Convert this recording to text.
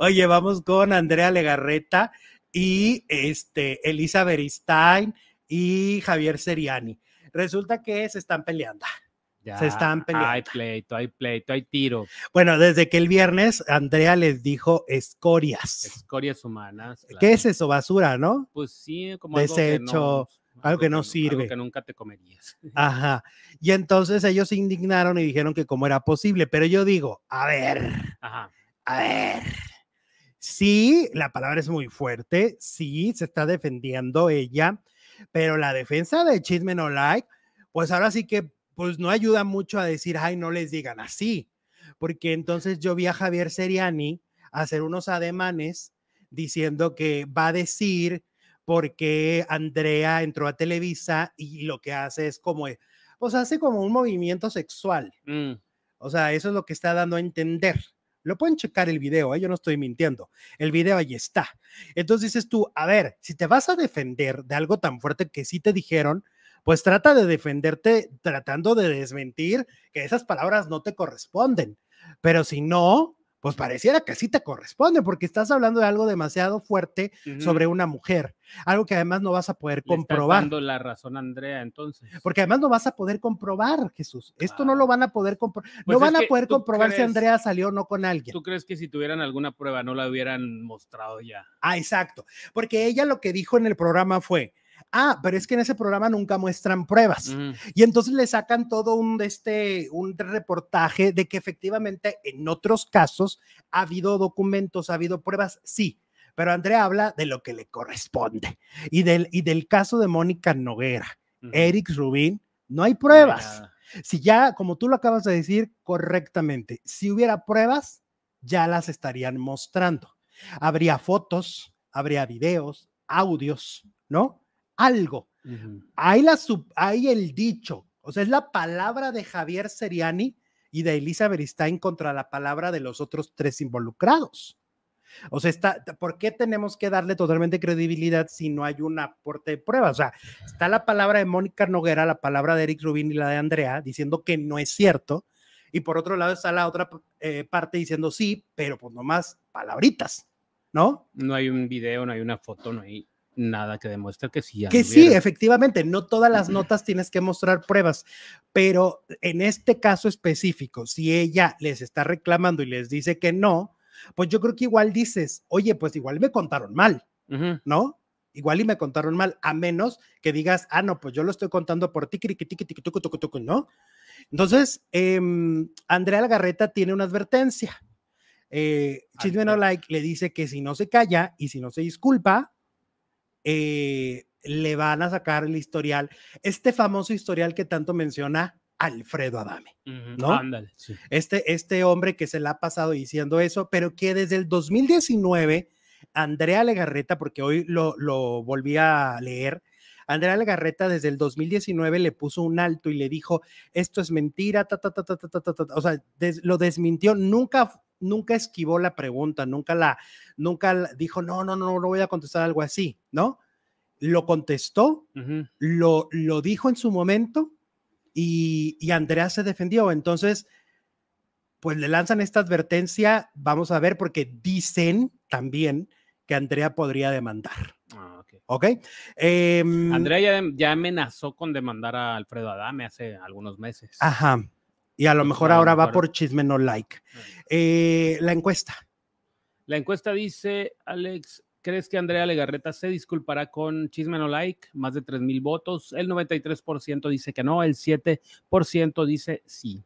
Oye, vamos con Andrea Legarreta y este, Elisa Beristain y Javier Seriani. Resulta que se están peleando. se están peleando. Hay pleito, hay pleito, hay tiro. Bueno, desde que el viernes Andrea les dijo escorias. Escorias humanas. ¿Qué es eso? Basura, ¿no? Pues sí, como desecho. Algo que no... sirve. que nunca te comerías. Ajá. Y entonces ellos se indignaron y dijeron que cómo era posible. Pero yo digo, a ver, a ver, Sí, la palabra es muy fuerte, sí, se está defendiendo ella, pero la defensa de Chisme No Like, pues ahora sí que pues no ayuda mucho a decir, ay, no les digan así, porque entonces yo vi a Javier Seriani hacer unos ademanes diciendo que va a decir porque Andrea entró a Televisa y lo que hace es como, eh, pues hace como un movimiento sexual. Mm. O sea, eso es lo que está dando a entender. Lo pueden checar el video, ¿eh? yo no estoy mintiendo. El video ahí está. Entonces dices tú, a ver, si te vas a defender de algo tan fuerte que sí te dijeron, pues trata de defenderte tratando de desmentir que esas palabras no te corresponden. Pero si no, pues pareciera que sí te corresponde, porque estás hablando de algo demasiado fuerte sobre una mujer, algo que además no vas a poder comprobar. Estás dando la razón, Andrea, entonces. Porque además no vas a poder comprobar, Jesús. Esto no lo ah. van a poder comprobar. no pues, van a poder comprobar si Andrea salió o no con alguien. ¿Tú crees que si tuvieran alguna prueba no la hubieran mostrado ya? Ah, exacto. Porque ella lo que dijo en el programa fue, ah, pero es que en ese programa nunca muestran pruebas. Mm. Y entonces le sacan todo un, este, un reportaje de que efectivamente en otros casos ha habido documentos, ha habido pruebas, sí, pero Andrea habla de lo que le corresponde y del, y del caso de Mónica Noguera, Eric Rubín, no hay pruebas. si ya, como tú lo acabas de decir correctamente, si hubiera pruebas, ya las estarían mostrando. Habría fotos, habría videos, audios, ¿no? algo. hay, la hay el dicho, o sea, es la palabra de Javier Seriani y de Elisa Beristain contra la palabra de los otros tres involucrados. O sea, está, ¿por qué tenemos que darle totalmente credibilidad si no hay un aporte de prueba? O sea, está la palabra de Mónica Noguera, la palabra de Eric Rubin y la de Andrea diciendo que no es cierto. Y por otro lado está la otra eh, parte diciendo sí, pero pues nomás palabritas, ¿no? No hay un video, no hay una foto, no hay nada que demuestre que sí. Que sí, efectivamente, no todas las notas tienes que mostrar pruebas, pero en este caso específico, si ella les está reclamando y les dice que no, pues yo creo que igual dices, oye, pues igual me contaron mal, ¿no? Igual y me contaron mal, a menos que digas, ah, no, pues yo lo estoy contando por ti, ¿no? Entonces, eh, Andrea Algarreta tiene una advertencia. Eh, no Like le dice que si no se calla y si no se disculpa, eh, le van a sacar el historial, este famoso historial que tanto menciona Alfredo Adame, ¿no? este, este hombre que se le ha pasado diciendo eso, pero que desde el 2019, Andrea Legarreta, porque hoy lo, volví a leer, Andrea Legarreta desde el 2019 le puso un alto y le dijo, esto es mentira, o sea, lo desmintió, nunca nunca esquivó la pregunta, nunca la, nunca dijo, no, no, no, no voy a contestar algo así, ¿no? Lo contestó, lo, lo dijo en su momento y, y Andrea se defendió. Entonces, pues le lanzan esta advertencia, vamos a ver, porque dicen también que Andrea podría demandar. Ah, ok. okay. Em, Andrea ya, ya, amenazó con demandar a Alfredo Adame hace algunos meses. Ajá. Y a lo pues, mejor ahora va por chisme no like. Eh, la encuesta. La encuesta dice, Alex, ¿crees que Andrea Legarreta se disculpará con chisme no like? Más de 3 mil votos. El 93% dice que no, el 7% dice sí.